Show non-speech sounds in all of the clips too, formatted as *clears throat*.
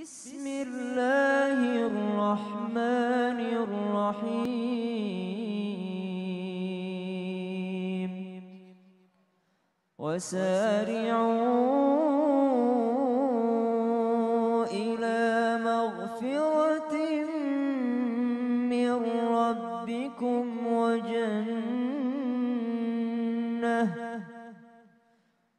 بسم الله الرحمن الرحيم وسارعون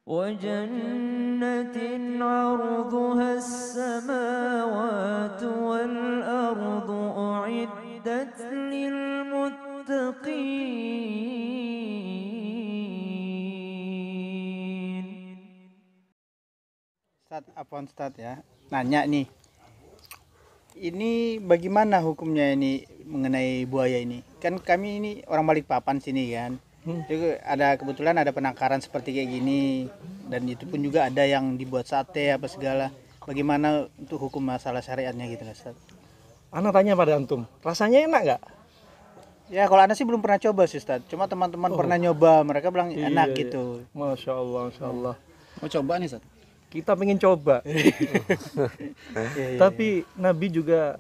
وجنة عرضها السماوات والأرض أعدت للمتقين Ustaz, apaan Ustaz ya? Nanya nih, ini bagaimana hukumnya ini mengenai buaya ini? Kan kami ini orang papan sini kan, Hmm. Jadi ada kebetulan ada penangkaran seperti kayak gini dan itu pun juga ada yang dibuat sate apa segala. Bagaimana untuk hukum masalah syariatnya gitu Mas? Anak tanya pada antum, rasanya enak nggak? Ya kalau anak sih belum pernah coba sih Ustaz. Cuma teman-teman oh. pernah nyoba, mereka bilang iya, enak iya. gitu. Masya Allah, Masya Allah. Mau coba nih Ustaz? Kita pengen coba. *laughs* Iya, iya, iya. Tapi Nabi juga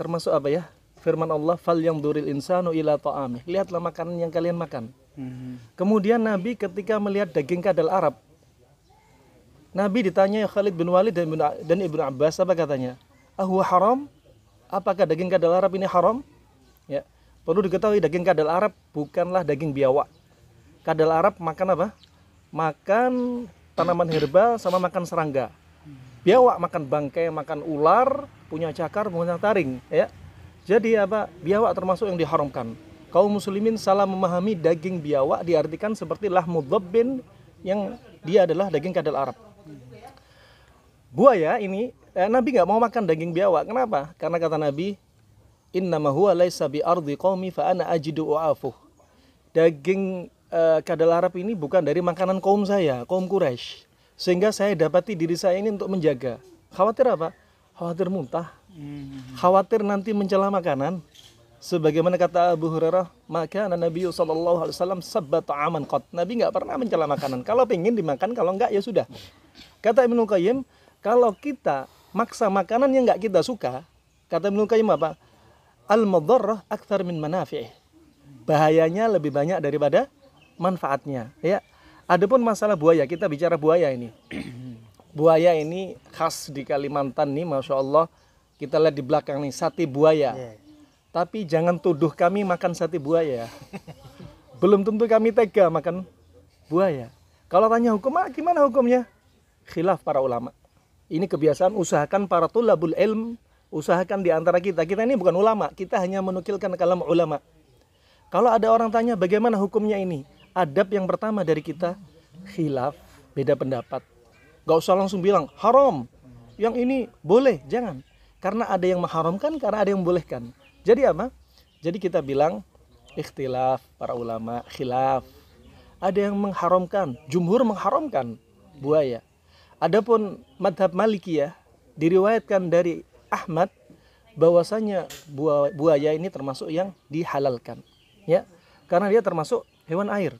termasuk apa ya? firman Allah fal yang duril insanu ila ta'ami lihatlah makanan yang kalian makan hmm. kemudian Nabi ketika melihat daging kadal Arab Nabi ditanya ya Khalid bin Walid dan ibnu dan Ibnu Abbas apa katanya ahu haram apakah daging kadal Arab ini haram ya perlu diketahui daging kadal Arab bukanlah daging biawak kadal Arab makan apa makan tanaman herbal sama makan serangga biawak makan bangkai makan ular punya cakar punya taring ya jadi apa biawak termasuk yang diharamkan. Kaum muslimin salah memahami daging biawak diartikan seperti lahmudzabbin yang dia adalah daging kadal Arab. Buaya ini eh, Nabi nggak mau makan daging biawak. Kenapa? Karena kata Nabi, "Innama huwa laisa bi ardi qaumi fa ana ajidu uafuh." Daging eh, kadal Arab ini bukan dari makanan kaum saya, kaum Quraisy. Sehingga saya dapati diri saya ini untuk menjaga. Khawatir apa? Khawatir muntah khawatir nanti mencela makanan sebagaimana kata Abu Hurairah maka Nabi Shallallahu Alaihi Wasallam sabat aman kot Nabi nggak pernah mencela makanan kalau pengen dimakan kalau nggak ya sudah kata Ibnu Qayyim kalau kita maksa makanan yang nggak kita suka kata Ibnu Qayyim apa al madarrah akthar min manafi bahayanya lebih banyak daripada manfaatnya ya adapun masalah buaya kita bicara buaya ini *clears throat* buaya ini khas di Kalimantan nih masya Allah kita lihat di belakang nih sate buaya. Yeah. Tapi jangan tuduh kami makan sate buaya. Belum tentu kami tega makan buaya. Kalau tanya hukum, ah, gimana hukumnya? Khilaf para ulama. Ini kebiasaan usahakan para tulabul ilm, usahakan di antara kita. Kita ini bukan ulama, kita hanya menukilkan kalam ulama. Kalau ada orang tanya bagaimana hukumnya ini? Adab yang pertama dari kita khilaf, beda pendapat. Gak usah langsung bilang haram. Yang ini boleh, jangan karena ada yang mengharamkan karena ada yang membolehkan jadi apa jadi kita bilang ikhtilaf para ulama khilaf ada yang mengharamkan jumhur mengharamkan buaya adapun madhab maliki ya diriwayatkan dari Ahmad bahwasanya buaya, ini termasuk yang dihalalkan ya karena dia termasuk hewan air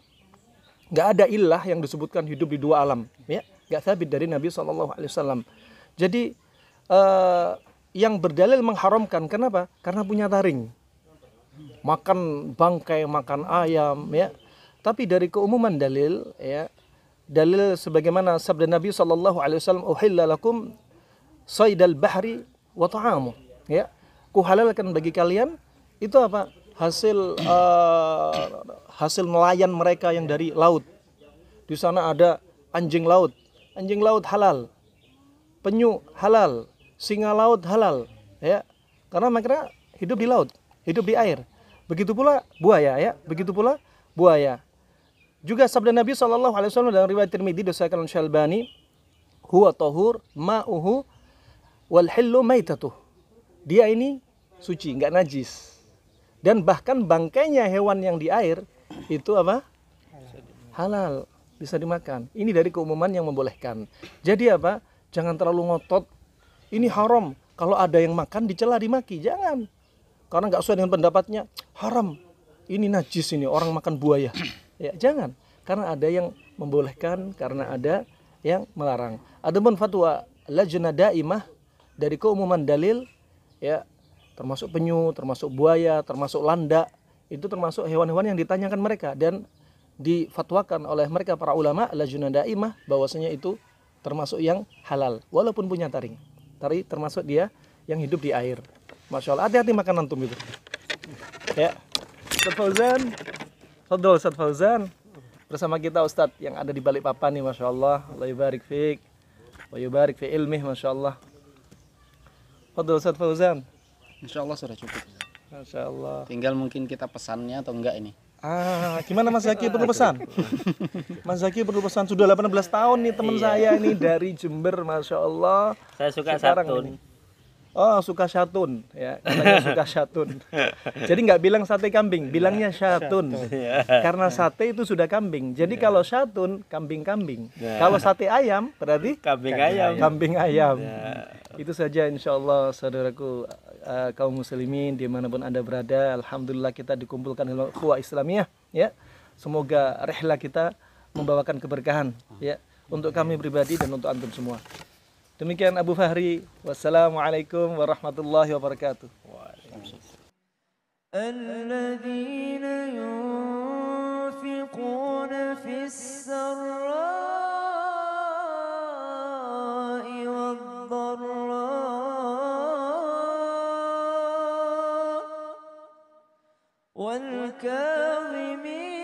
nggak ada ilah yang disebutkan hidup di dua alam ya nggak sabit dari Nabi saw jadi eh, yang berdalil mengharamkan. Kenapa? Karena punya taring. Makan bangkai, makan ayam ya. Tapi dari keumuman dalil ya, dalil sebagaimana sabda Nabi sallallahu alaihi wasallam lakum saydal bahri wa ta'amu ya. Kuhalalkan bagi kalian itu apa? hasil uh, hasil nelayan mereka yang dari laut. Di sana ada anjing laut. Anjing laut halal. Penyu halal singa laut halal ya karena mereka hidup di laut hidup di air begitu pula buaya ya begitu pula buaya juga sabda Nabi saw dalam riwayat Tirmidzi dosakan Syalbani huwa tohur ma'uhu wal hillu maitatuh dia ini suci nggak najis dan bahkan bangkainya hewan yang di air itu apa halal bisa dimakan ini dari keumuman yang membolehkan jadi apa jangan terlalu ngotot ini haram. Kalau ada yang makan dicela dimaki, jangan. Karena nggak sesuai dengan pendapatnya, haram. Ini najis ini orang makan buaya. *clears throat* Ya, jangan. Karena ada yang membolehkan, karena ada yang melarang. ada pun fatwa lajnah daimah dari keumuman dalil ya termasuk penyu, termasuk buaya, termasuk landa, itu termasuk hewan-hewan yang ditanyakan mereka dan difatwakan oleh mereka para ulama lajnah daimah bahwasanya itu termasuk yang halal walaupun punya taring tari termasuk dia yang hidup di air Masya Allah hati-hati makan antum itu ya Ustadz Fauzan Fadol Ustadz Fauzan bersama kita Ustadz yang ada di balik papan nih Masya Allah Allah yubarik fiqh wa yubarik fi ilmih Masya Allah Fadol Ustadz Fauzan Insya Allah sudah cukup Masya Allah tinggal mungkin kita pesannya atau enggak ini Ah, gimana Mas Zaki perlu pesan? Mas Zaki perlu pesan sudah 18 tahun nih teman iya. saya ini dari Jember, masya Allah. Saya suka Sekarang satun. Ini. Oh, suka syatun ya. suka syatun. Jadi nggak bilang sate kambing, bilangnya syatun. Iya. Karena sate itu sudah kambing. Jadi iya. kalau syatun kambing-kambing. Ya. Kalau sate ayam berarti kambing ayam. Kambing ayam. Ya. Itu saja insya Allah saudaraku uh, kaum muslimin dimanapun anda berada alhamdulillah kita dikumpulkan dalam kuah Islamiyah ya semoga rehla kita membawakan keberkahan ya untuk kami pribadi dan untuk antum semua demikian Abu Fahri wassalamualaikum warahmatullahi wabarakatuh والكاظمين